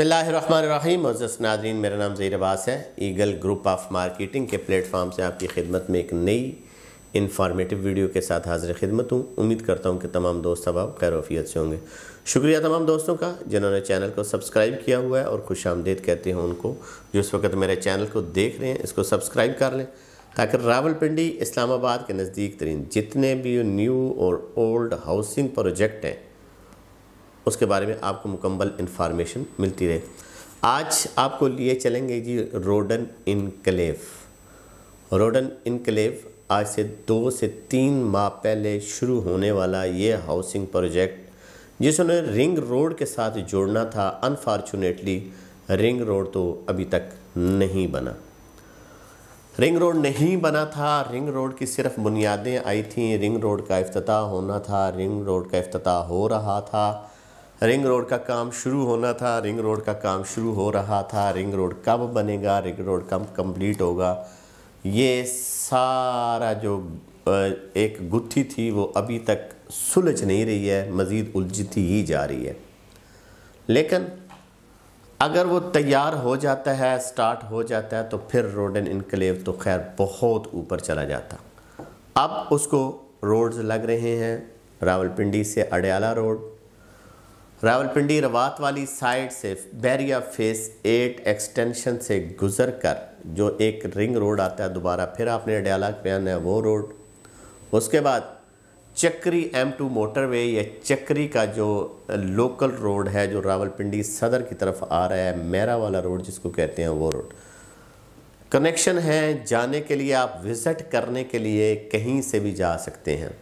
बसमीम मज़स नादरीन मेरा नाम ज़ही अब्बास है ईगल ग्रुप ऑफ मार्केटिंग के प्लेटफॉर्म से आपकी खिदमत में एक नई इन्फॉर्मेटिव वीडियो के साथ हाजिर खिदमत हूँ उम्मीद करता हूँ कि तमाम दोस्त अब आप खैरफियत से होंगे शुक्रिया तमाम दोस्तों का जिन्होंने चैनल को सब्सक्राइब किया हुआ है और खुश आमदेद कहते हैं उनको जो इस वक्त मेरे चैनल को देख रहे हैं इसको सब्सक्राइब कर लें ताकि रावलपिंडी इस्लामाबाद के नज़दीक तरीन जितने भी न्यू और ओल्ड हाउसिंग प्रोजेक्ट हैं उसके बारे में आपको मुकम्मल इन्फॉर्मेशन मिलती रहे आज आपको लिए चलेंगे जी रोडन इनकलेव रोडन इनकलेव आज से दो से तीन माह पहले शुरू होने वाला ये हाउसिंग प्रोजेक्ट जिसने रिंग रोड के साथ जोड़ना था अनफॉर्चुनेटली रिंग रोड तो अभी तक नहीं बना रिंग रोड नहीं बना था रिंग रोड की सिर्फ बुनियादें आई थी रिंग रोड का अफ्ताह होना था रिंग रोड का अफ्ताह हो रहा था रिंग रोड का काम शुरू होना था रिंग रोड का काम शुरू हो रहा था रिंग रोड कब बनेगा रिंग रोड कब कंप्लीट होगा ये सारा जो एक गुत्थी थी वो अभी तक सुलझ नहीं रही है मज़ीद उलझती ही जा रही है लेकिन अगर वो तैयार हो जाता है स्टार्ट हो जाता है तो फिर रोडन इनकलेव तो खैर बहुत ऊपर चला जाता अब उसको रोड्स लग रहे हैं रावलपिंडी से अडयाला रोड रावलपिंडी रवात वाली साइड से बैरिया फेस एट एक्सटेंशन से गुजर कर जो एक रिंग रोड आता है दोबारा फिर आपने अडयाला पे आना है वो रोड उसके बाद चक्री एम टू मोटरवे या चक्री का जो लोकल रोड है जो रावलपिंडी सदर की तरफ आ रहा है मेरा वाला रोड जिसको कहते हैं वो रोड कनेक्शन है जाने के लिए आप विज़िट करने के लिए कहीं से भी जा सकते हैं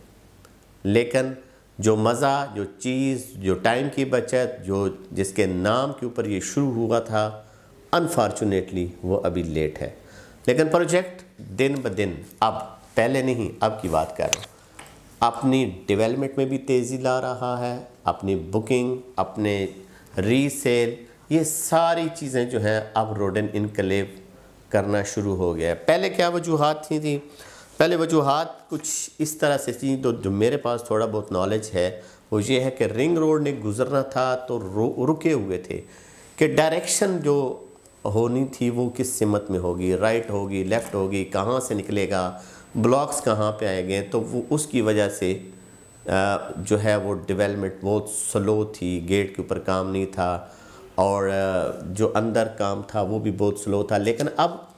लेकिन जो मज़ा जो चीज़ जो टाइम की बचत जो जिसके नाम के ऊपर ये शुरू हुआ था अनफॉर्चुनेटली वो अभी लेट है लेकिन प्रोजेक्ट दिन ब दिन अब पहले नहीं अब की बात कर रहा अपनी डेवलपमेंट में भी तेज़ी ला रहा है अपनी बुकिंग अपने रीसेल ये सारी चीज़ें जो हैं अब रोडन इनकलेव करना शुरू हो गया है पहले क्या वजूहत थी थी पहले वजूहत कुछ इस तरह से थी तो जो मेरे पास थोड़ा बहुत नॉलेज है वो ये है कि रिंग रोड ने गुजरना था तो रुके हुए थे कि डायरेक्शन जो होनी थी वो किस सिमत में होगी राइट होगी लेफ़्ट होगी कहाँ से निकलेगा ब्लॉक्स कहाँ पे आएंगे तो वो उसकी वजह से जो है वो डेवलपमेंट बहुत स्लो थी गेट के ऊपर काम नहीं था और जो अंदर काम था वो भी बहुत स्लो था लेकिन अब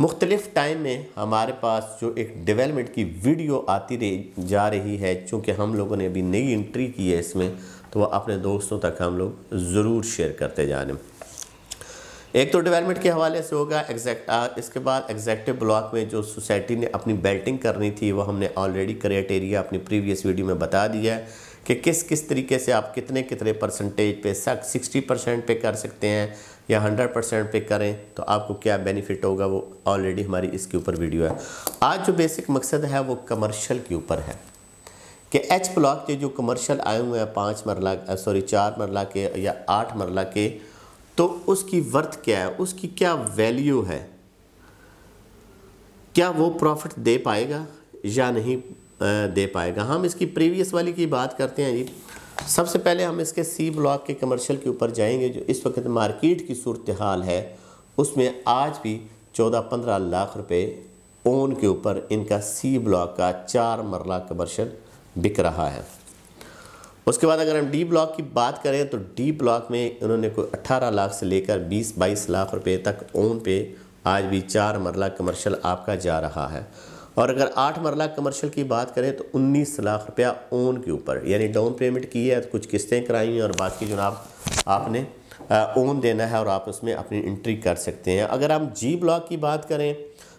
मुख्तलिफ़ टाइम में हमारे पास जो एक डेवलपमेंट की वीडियो आती रही जा रही है चूँकि हम लोगों ने अभी नई एंट्री की है इसमें तो वह अपने दोस्तों तक हम लोग ज़रूर शेयर करते जा रहे हैं एक तो डेवलपमेंट के हवाले से होगा एग्जैक्ट इसके बाद एग्जैक्टिव ब्लॉक में जो सोसाइटी ने अपनी बेल्टिंग करनी थी वो हमने ऑलरेडी क्राइटेरिया अपनी प्रीवियस वीडियो में बता दिया है कि किस किस तरीके से आप कितने कितने परसेंटेज पे सख्त सिक्सटी परसेंट पे कर सकते हैं या हंड्रेड परसेंट पे करें तो आपको क्या बेनिफिट होगा वो ऑलरेडी हमारी इसके ऊपर वीडियो है आज जो बेसिक मकसद है वो कमर्शल के ऊपर है कि एच ब्लॉक के जो कमर्शल आए हुए हैं पाँच मरला सॉरी चार मरला के या आठ मरला के तो उसकी वर्थ क्या है उसकी क्या वैल्यू है क्या वो प्रॉफिट दे पाएगा या नहीं दे पाएगा हम इसकी प्रीवियस वाली की बात करते हैं जी सबसे पहले हम इसके सी ब्लॉक के कमर्शियल के ऊपर जाएंगे जो इस वक्त मार्केट की सूरत हाल है उसमें आज भी चौदह पंद्रह लाख रुपए ओन के ऊपर इनका सी ब्लॉक का चार मरला कमर्शियल बिक रहा है उसके बाद अगर हम डी ब्लॉक की बात करें तो डी ब्लॉक में इन्होंने कोई अट्ठारह लाख से लेकर बीस बाईस लाख रुपये तक ओन पे आज भी चार मरला कमर्शल आपका जा रहा है और अगर आठ मरला कमर्शियल की बात करें तो उन्नीस लाख रुपया ओन के ऊपर यानी डाउन पेमेंट की है तो कुछ किस्तें कराई हैं और बाकी जनाब आपने ओन देना है और आप उसमें अपनी एंट्री कर सकते हैं अगर हम जी ब्लॉक की बात करें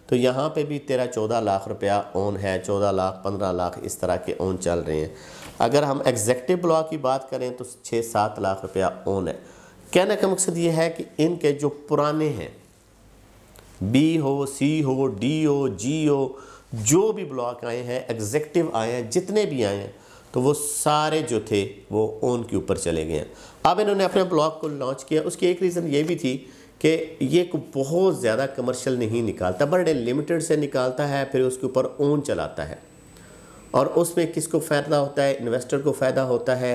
तो यहाँ पे भी तेरह चौदह लाख रुपया ओन है चौदह लाख पंद्रह लाख इस तरह के ओन चल रहे हैं अगर हम एग्जेक्टिव ब्लॉक की बात करें तो छः सात लाख रुपया ओन है कहने का मकसद ये है कि इनके जो पुराने हैं बी हो सी हो डी हो जी हो जो भी ब्लॉक आए हैं एग्जेक्टिव आए हैं जितने भी आए हैं तो वो सारे जो थे वो ओन के ऊपर चले गए हैं अब इन्होंने अपने ब्लॉक को लॉन्च किया उसकी एक रीज़न ये भी थी कि ये बहुत ज़्यादा कमर्शियल नहीं निकालता बड़े लिमिटेड से निकालता है फिर उसके ऊपर ओन चलाता है और उसमें किसको फ़ायदा होता है इन्वेस्टर को फ़ायदा होता है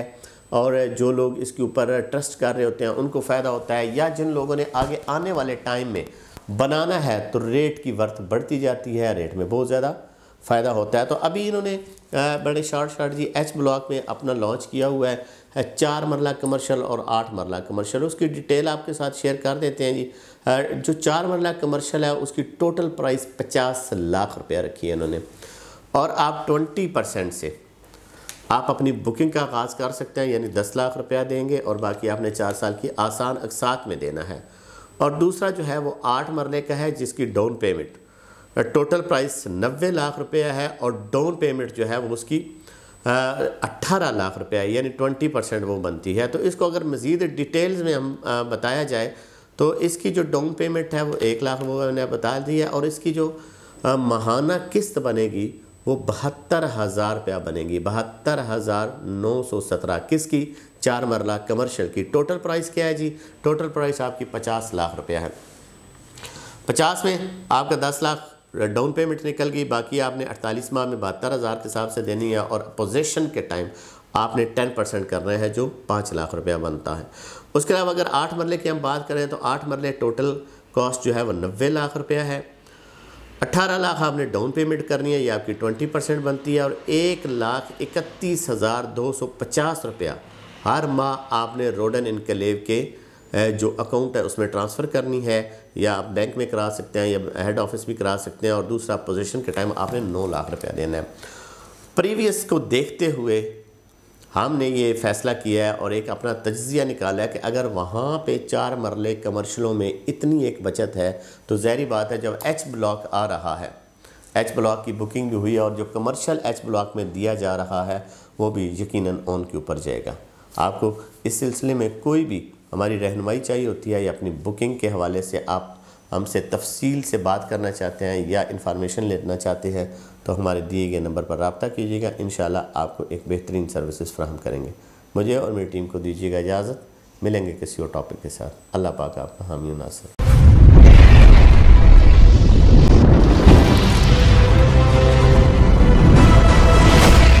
और जो लोग इसके ऊपर ट्रस्ट कर रहे होते हैं उनको फ़ायदा होता है या जिन लोगों ने आगे आने वाले टाइम में बनाना है तो रेट की वर्थ बढ़ती जाती है रेट में बहुत ज़्यादा फ़ायदा होता है तो अभी इन्होंने बड़े short short G H block में अपना लॉन्च किया हुआ है चार मरला कमर्शल और आठ मरला कमर्शल उसकी डिटेल आपके साथ शेयर कर देते हैं जी जो चार मरला कमर्शल है उसकी टोटल प्राइस पचास लाख रुपया रखी है इन्होंने और आप ट्वेंटी परसेंट से आप अपनी बुकिंग का आगाज़ कर सकते हैं यानी दस लाख रुपया देंगे और बाकी आपने चार साल की आसान अकसात में देना है और दूसरा जो है वो आठ मरले का है जिसकी डाउन पेमेंट टोटल प्राइस नबे लाख रुपया है और डाउन पेमेंट जो है वो उसकी अट्ठारह लाख रुपया यानी ट्वेंटी परसेंट वो बनती है तो इसको अगर मज़ीद डिटेल्स में हम आ, बताया जाए तो इसकी जो डाउन पेमेंट है वो एक लाख वो मैंने बता दी है और इसकी जो माहाना किस्त बनेगी वो बहत्तर हज़ार रुपया बनेगी बहत्तर हज़ार नौ सौ सत्रह किसकी चार मरला कमर्शियल की टोटल प्राइस क्या है जी टोटल प्राइस आपकी पचास लाख रुपया है पचास में आपका दस लाख डाउन पेमेंट निकल गई बाकी आपने अड़तालीस माह में बहत्तर हज़ार के हिसाब से देनी है और अपोजिशन के टाइम आपने टेन परसेंट करना है जो पाँच लाख रुपया बनता है उसके अलावा अगर आठ मरले की हम बात करें तो आठ मरले टोटल कॉस्ट जो है वो नब्बे लाख रुपया है अट्ठारह लाख आपने डाउन पेमेंट करनी है ये आपकी ट्वेंटी परसेंट बनती है और एक लाख इकतीस हज़ार दो सौ पचास रुपया हर माह आपने रोडन इनकलेव के जो अकाउंट है उसमें ट्रांसफ़र करनी है या आप बैंक में करा सकते हैं या हेड ऑफिस भी करा सकते हैं और दूसरा पोजीशन के टाइम आपने नौ लाख रुपया देना है प्रीवियस को देखते हुए हमने ये फ़ैसला किया है और एक अपना तजिया निकाला है कि अगर वहाँ पे चार मरले कमर्शलों में इतनी एक बचत है तो जहरी बात है जब एच ब्लॉक आ रहा है एच ब्लॉक की बुकिंग भी हुई है और जो कमर्शियल एच ब्लॉक में दिया जा रहा है वो भी यकीन ऑन के ऊपर जाएगा आपको इस सिलसिले में कोई भी हमारी रहनमाई चाहिए होती है या अपनी बुकिंग के हवाले से आप हमसे तफसील से बात करना चाहते हैं या इन्फॉर्मेशन लेना चाहते हैं तो हमारे दिए गए नंबर पर रबता कीजिएगा इन आपको एक बेहतरीन सर्विसेज फ्राहम करेंगे मुझे और मेरी टीम को दीजिएगा इजाज़त मिलेंगे किसी और टॉपिक के साथ अल्लाह पाक आपका हामी नासर